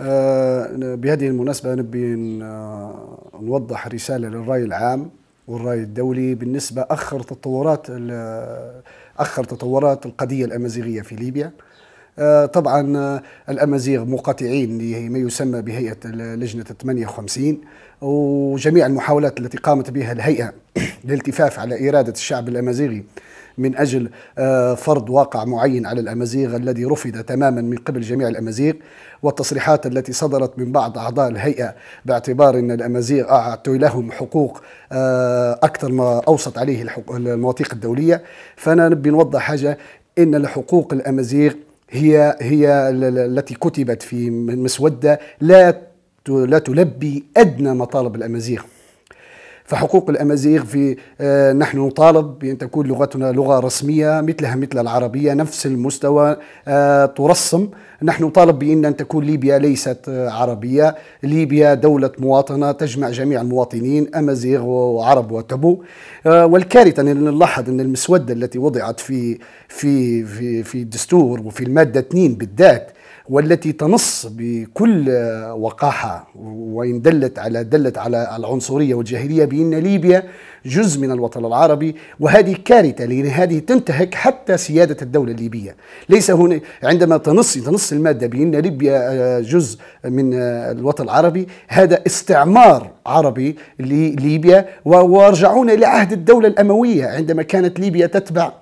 آه، بهذه المناسبة نبي آه، نوضح رسالة للرأي العام والرأي الدولي بالنسبة أخر تطورات أخر تطورات القضية الأمازيغية في ليبيا آه، طبعا الأمازيغ مقاطعين لما يسمى بهيئة لجنة 58 وجميع المحاولات التي قامت بها الهيئة للالتفاف على إرادة الشعب الأمازيغي من أجل آه، فرض واقع معين على الأمازيغ الذي رفض تماما من قبل جميع الأمازيغ والتصريحات التي صدرت من بعض أعضاء الهيئة باعتبار أن الأمازيغ أعطوا لهم حقوق آه، أكثر ما أوصت عليه المواثيق الدولية فأنا نبي نوضح حاجة إن الحقوق الأمازيغ هي هي التي كتبت في مسوده لا لا تلبي ادنى مطالب الامازيغ فحقوق الأمازيغ في آه، نحن نطالب بأن تكون لغتنا لغة رسمية مثلها مثل العربية نفس المستوى آه، ترسم نحن نطالب بأن تكون ليبيا ليست آه، عربية ليبيا دولة مواطنة تجمع جميع المواطنين أمازيغ وعرب وتبو والكارثة أن نلاحظ أن المسودة التي وضعت في في في في الدستور وفي المادة 2 بالذات والتي تنص بكل وقاحة وإن دلت على دلت على العنصرية والجاهلية بأن ليبيا جزء من الوطن العربي وهذه كارثة لأن هذه تنتهك حتى سيادة الدولة الليبية ليس هنا عندما تنص تنص المادة بأن ليبيا آه، جزء من آه، الوطن العربي هذا استعمار عربي لليبيا ورجعونا إلى عهد الدولة الأموية عندما كانت ليبيا تتبع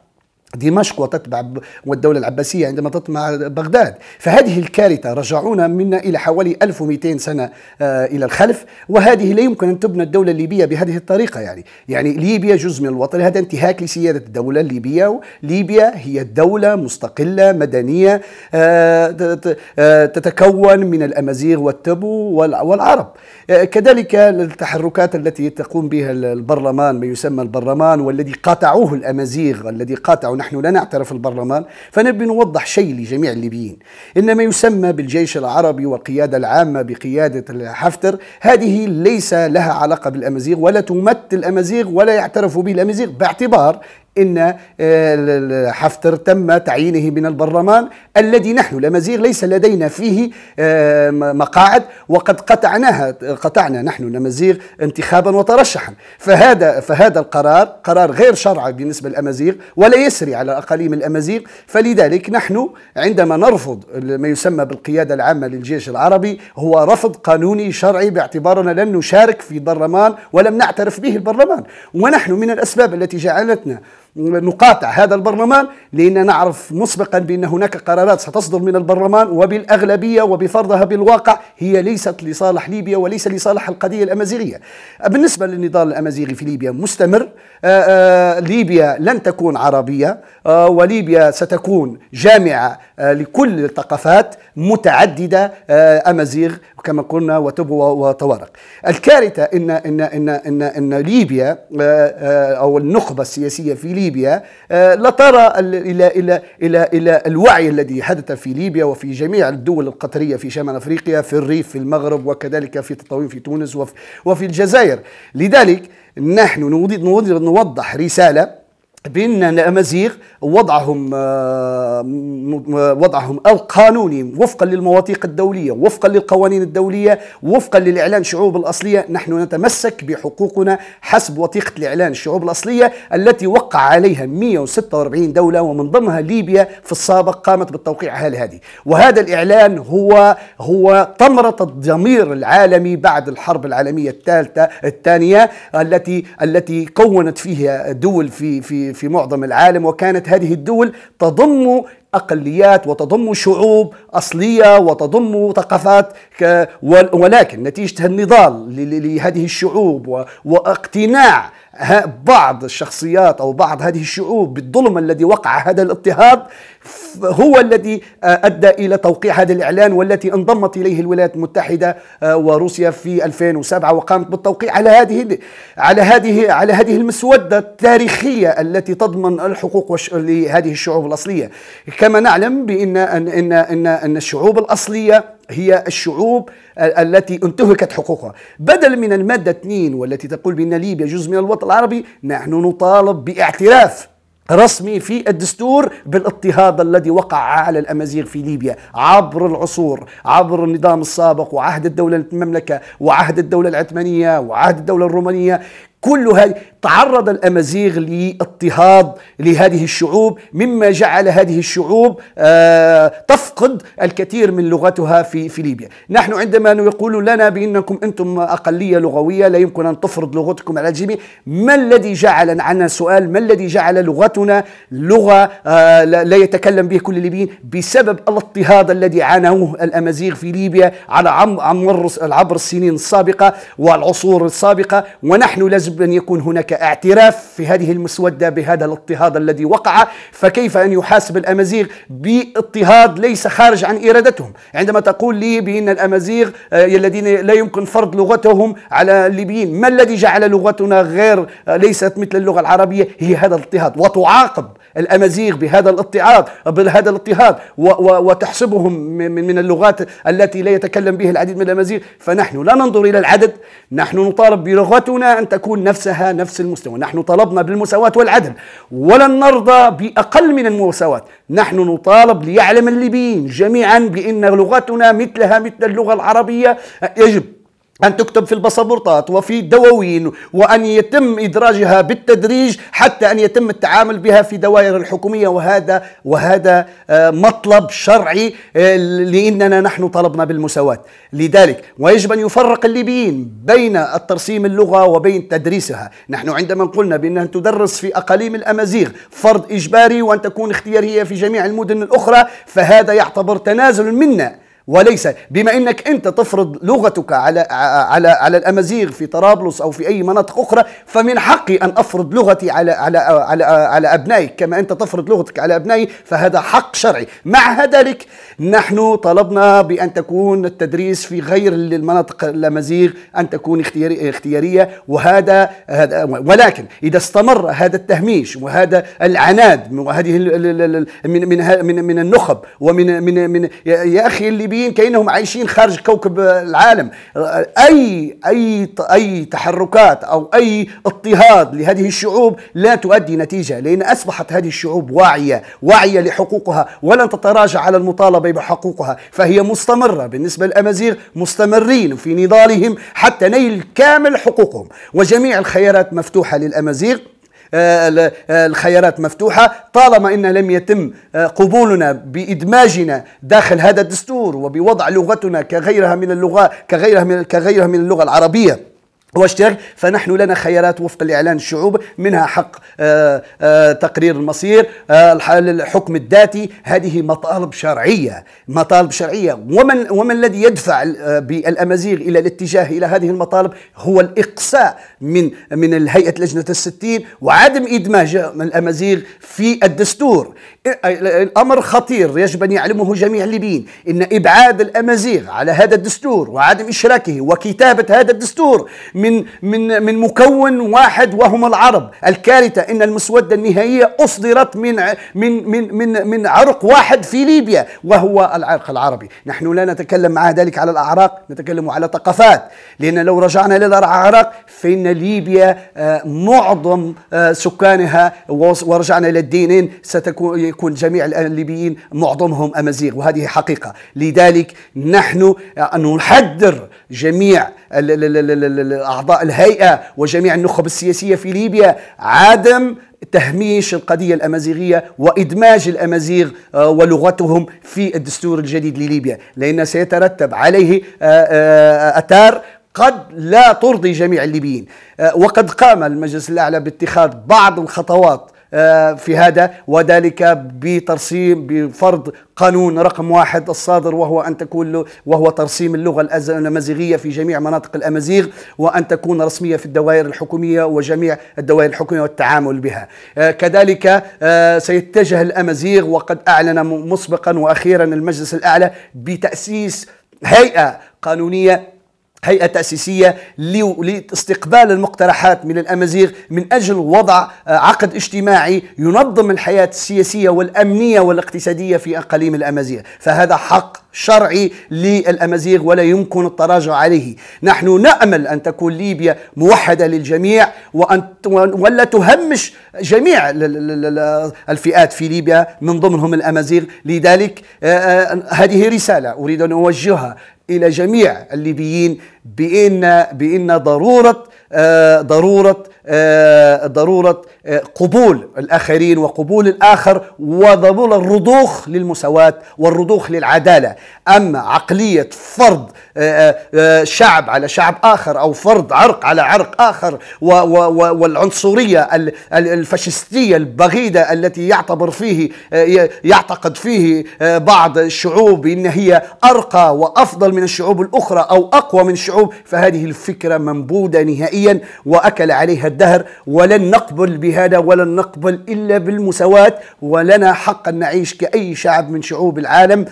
دمشق وتتبع والدولة العباسية عندما تطمع بغداد فهذه الكارثة رجعونا منا إلى حوالي 1200 سنة آه، إلى الخلف وهذه لا يمكن أن تبنى الدولة الليبية بهذه الطريقة يعني يعني ليبيا جزء من الوطن هذا انتهاك لسيادة الدولة الليبية ليبيا هي دولة مستقلة مدنية آه، آه، تتكون من الأمازيغ والتبو والعرب كذلك التحركات التي تقوم بها البرلمان ما يسمى البرلمان والذي قاطعوه الأمازيغ الذي قاطعوا ونحن لا نعترف البرلمان فنبي نوضح شيء لجميع الليبيين إن ما يسمى بالجيش العربي والقيادة العامة بقيادة حفتر هذه ليس لها علاقة بالأمازيغ ولا تمثل الأمازيغ ولا يعترف به الأمازيغ باعتبار إن آه، حفتر تم تعيينه من البرلمان الذي نحن لمزيغ ليس لدينا فيه آه، مقاعد وقد قطعناها قطعنا نحن لمزيغ انتخابا وترشحا فهذا فهذا القرار قرار غير شرعي بالنسبة للأمازيغ ولا يسري على أقاليم الأمازيغ فلذلك نحن عندما نرفض ما يسمى بالقيادة العامة للجيش العربي هو رفض قانوني شرعي باعتبارنا لن نشارك في برلمان ولم نعترف به البرلمان ونحن من الأسباب التي جعلتنا نقاطع هذا البرلمان لأننا نعرف مسبقا بأن هناك قرارات ستصدر من البرلمان وبالأغلبية وبفرضها بالواقع هي ليست لصالح ليبيا وليس لصالح القضية الأمازيغية بالنسبة للنضال الأمازيغي في ليبيا مستمر آه، آه، ليبيا لن تكون عربية آه، وليبيا ستكون جامعة لكل الثقافات متعددة أمازيغ كما قلنا وتب وطوارق الكارثة إن إن إن إن, إن ليبيا آه، آه، أو النخبة السياسية في ليبيا آه، لا ترى إلى إلى إلى إلى الوعي الذي حدث في ليبيا وفي جميع الدول القطرية في شمال أفريقيا في الريف في المغرب وكذلك في تطاوين في تونس وفي الجزائر لذلك نحن نوضح رسالة بين الامازيغ وضعهم آه، وضعهم القانوني وفقا للمواثيق الدوليه وفقا للقوانين الدوليه وفقا للاعلان شعوب الاصليه نحن نتمسك بحقوقنا حسب وثيقه الاعلان الشعوب الاصليه التي وقع عليها 146 دوله ومن ضمنها ليبيا في السابق قامت بالتوقيع على هذه وهذا الاعلان هو هو ثمره الضمير العالمي بعد الحرب العالميه الثالثه الثانيه التي التي كونت فيها دول في في في معظم العالم وكانت هذه الدول تضم اقليات وتضم شعوب اصليه وتضم ثقافات ولكن نتيجه النضال لهذه الشعوب واقتناع بعض الشخصيات أو بعض هذه الشعوب بالظلم الذي وقع هذا الاضطهاد هو الذي آه، أدى إلى توقيع هذا الإعلان والتي انضمت إليه الولايات المتحدة آه، وروسيا في 2007 وقامت بالتوقيع على هذه على هذه على هذه المسودة التاريخية التي تضمن الحقوق لهذه الشعوب الأصلية كما نعلم بأن أن أن أن الشعوب الأصلية هي الشعوب التي انتهكت حقوقها بدل من المادة 2 والتي تقول بأن ليبيا جزء من الوطن العربي نحن نطالب باعتراف رسمي في الدستور بالاضطهاد الذي وقع على الامازيغ في ليبيا عبر العصور عبر النظام السابق وعهد الدوله المملكه وعهد الدوله العثمانيه وعهد الدوله الرومانيه كل هذه تعرض الامازيغ لاضطهاد لهذه الشعوب مما جعل هذه الشعوب آه، تفقد الكثير من لغتها في في ليبيا نحن عندما يقول لنا بانكم انتم اقليه لغويه لا يمكن ان تفرض لغتكم على الجميع ما الذي جعل عنا سؤال ما الذي جعل لغتنا لغه آه، لا يتكلم به كل الليبيين بسبب الاضطهاد الذي عانوه الامازيغ في ليبيا على عمر عبر السنين السابقه والعصور السابقه ونحن لازم ان يكون هناك هناك اعتراف في هذه المسودة بهذا الاضطهاد الذي وقع فكيف أن يحاسب الأمازيغ باضطهاد ليس خارج عن إرادتهم عندما تقول لي بأن الأمازيغ آه، الذين لا يمكن فرض لغتهم على الليبيين ما الذي جعل لغتنا غير آه، ليست مثل اللغة العربية هي هذا الاضطهاد وتعاقب الامازيغ بهذا الاضطهاد بهذا الاضطهاد وتحسبهم من اللغات التي لا يتكلم بها العديد من الامازيغ فنحن لا ننظر الى العدد نحن نطالب بلغتنا ان تكون نفسها نفس المستوى نحن طلبنا بالمساواة والعدل ولن نرضى بأقل من المساواة نحن نطالب ليعلم الليبيين جميعا بأن لغتنا مثلها مثل اللغة العربية يجب أن تكتب في الباسبورتات وفي دواوين وأن يتم إدراجها بالتدريج حتى أن يتم التعامل بها في دوائر الحكومية وهذا وهذا آه، مطلب شرعي آه، لأننا نحن طلبنا بالمساواة لذلك ويجب أن يفرق الليبيين بين الترسيم اللغة وبين تدريسها نحن عندما قلنا بأنها تدرس في أقاليم الأمازيغ فرض إجباري وأن تكون اختيارية في جميع المدن الأخرى فهذا يعتبر تنازل منا وليس بما انك انت تفرض لغتك على على على الامازيغ في طرابلس او في اي مناطق اخرى فمن حقي ان افرض لغتي على على على على ابنائي كما انت تفرض لغتك على ابنائي فهذا حق شرعي مع ذلك نحن طلبنا بان تكون التدريس في غير المناطق الامازيغ ان تكون اختياريه وهذا ولكن اذا استمر هذا التهميش وهذا العناد وهذه من من من النخب ومن من من يا اخي الليبي المصريين كانهم عايشين خارج كوكب العالم اي اي اي تحركات او اي اضطهاد لهذه الشعوب لا تؤدي نتيجه لان اصبحت هذه الشعوب واعيه واعيه لحقوقها ولن تتراجع على المطالبه بحقوقها فهي مستمره بالنسبه للامازيغ مستمرين في نضالهم حتى نيل كامل حقوقهم وجميع الخيارات مفتوحه للامازيغ آه، آه، الخيارات مفتوحة طالما إن لم يتم آه، قبولنا بإدماجنا داخل هذا الدستور وبوضع لغتنا كغيرها من اللغة كغيرها من كغيرها من اللغة العربية واشتراك فنحن لنا خيارات وفق الإعلان الشعوب منها حق آآ آه، آآ آه، تقرير المصير آه، الحكم الذاتي هذه مطالب شرعية مطالب شرعية ومن, ومن الذي يدفع بالأمازيغ إلى الاتجاه إلى هذه المطالب هو الإقصاء من من الهيئة لجنة الستين وعدم إدماج الأمازيغ في الدستور الأمر خطير يجب أن يعلمه جميع الليبيين إن إبعاد الأمازيغ على هذا الدستور وعدم إشراكه وكتابة هذا الدستور من من من مكون واحد وهم العرب الكارثه ان المسوده النهائيه اصدرت من من من من من عرق واحد في ليبيا وهو العرق العربي نحن لا نتكلم مع ذلك على الاعراق نتكلم على ثقافات لان لو رجعنا الى الاعراق فان ليبيا آه، معظم آه، سكانها ورجعنا الى الدينين ستكون يكون جميع الليبيين معظمهم امازيغ وهذه حقيقه لذلك نحن آه، نحذر جميع أعضاء الهيئة وجميع النخب السياسية في ليبيا عدم تهميش القضية الأمازيغية وإدماج الأمازيغ آه، ولغتهم في الدستور الجديد لليبيا لأن سيترتب عليه آه، آه، أثار قد لا ترضي جميع الليبيين وقد قام المجلس الأعلى باتخاذ بعض الخطوات آه، في هذا وذلك بترسيم بفرض قانون رقم واحد الصادر وهو أن تكون له وهو ترسيم اللغة الأمازيغية في جميع مناطق الأمازيغ وأن تكون رسمية في الدوائر الحكومية وجميع الدوائر الحكومية والتعامل بها آه، كذلك آه، سيتجه الأمازيغ وقد أعلن مسبقا وأخيرا المجلس الأعلى بتأسيس هيئة قانونية هيئة تأسيسية لاستقبال المقترحات من الأمازيغ من أجل وضع آه، عقد اجتماعي ينظم الحياة السياسية والأمنية والاقتصادية في أقاليم الأمازيغ فهذا حق شرعي للأمازيغ ولا يمكن التراجع عليه نحن نأمل أن تكون ليبيا موحدة للجميع وأن ولا تهمش جميع الفئات في ليبيا من ضمنهم الأمازيغ لذلك آه، آه، هذه رسالة أريد أن أوجهها الى جميع الليبيين بان بان ضروره آه، ضروره آه، ضرورة آه، قبول الآخرين وقبول الآخر وضرورة الرضوخ للمساواة والرضوخ للعدالة أما عقلية فرض آه، شعب على شعب آخر أو فرض عرق على عرق آخر والعنصرية الفاشستية البغيدة التي يعتبر فيه يعتقد فيه بعض الشعوب إن هي أرقى وأفضل من الشعوب الأخرى أو أقوى من الشعوب فهذه الفكرة منبودة نهائيا وأكل عليها الدهر ولن نقبل بهذا ولن نقبل إلا بالمساواة ولنا حق أن نعيش كأي شعب من شعوب العالم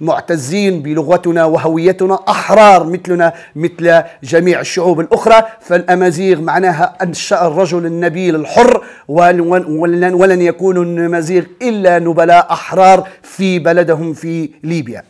معتزين بلغتنا وهويتنا أحرار مثلنا مثل جميع الشعوب الأخرى فالأمازيغ معناها أنشأ الرجل النبيل الحر ولن يكون النمازيغ إلا نبلاء أحرار في بلدهم في ليبيا